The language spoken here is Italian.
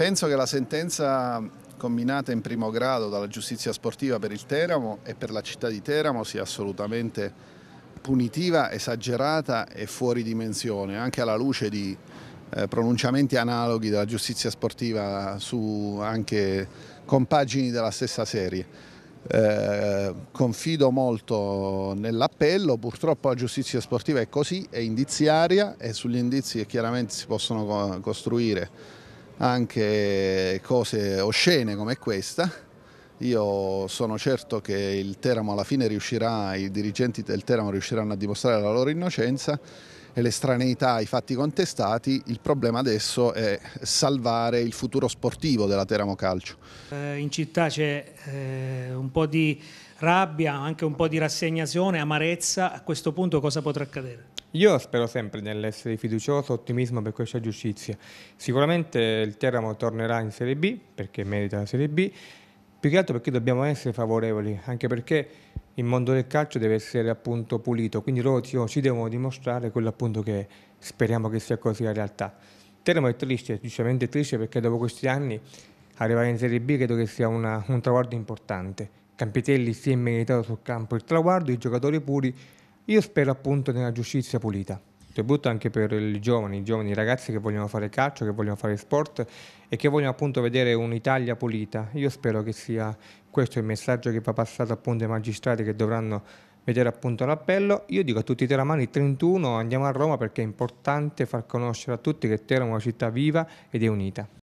Penso che la sentenza combinata in primo grado dalla giustizia sportiva per il Teramo e per la città di Teramo sia assolutamente punitiva, esagerata e fuori dimensione, anche alla luce di eh, pronunciamenti analoghi della giustizia sportiva su anche compagini della stessa serie. Eh, confido molto nell'appello, purtroppo la giustizia sportiva è così, è indiziaria e sugli indizi che chiaramente si possono costruire anche cose oscene come questa. Io sono certo che il Teramo alla fine riuscirà, i dirigenti del Teramo riusciranno a dimostrare la loro innocenza e le straneità ai fatti contestati, il problema adesso è salvare il futuro sportivo della Teramo Calcio. Eh, in città c'è eh, un po' di rabbia, anche un po' di rassegnazione, amarezza, a questo punto cosa potrà accadere? Io spero sempre nell'essere fiducioso, ottimismo per questa giustizia. Sicuramente il Teramo tornerà in Serie B, perché merita la Serie B, più che altro perché dobbiamo essere favorevoli, anche perché il mondo del calcio deve essere appunto pulito, quindi loro ci devono dimostrare quello appunto che speriamo che sia così la realtà. Teramo è triste, giustamente triste perché dopo questi anni arrivare in Serie B credo che sia una, un traguardo importante. Campitelli si è meritato sul campo il traguardo, i giocatori puri io spero appunto nella giustizia pulita, soprattutto anche per i giovani, i giovani ragazzi che vogliono fare calcio, che vogliono fare sport e che vogliono appunto vedere un'Italia pulita. Io spero che sia questo il messaggio che va passato appunto ai magistrati che dovranno vedere appunto l'appello. Io dico a tutti i teramani 31 andiamo a Roma perché è importante far conoscere a tutti che Teramo è una città viva ed è unita.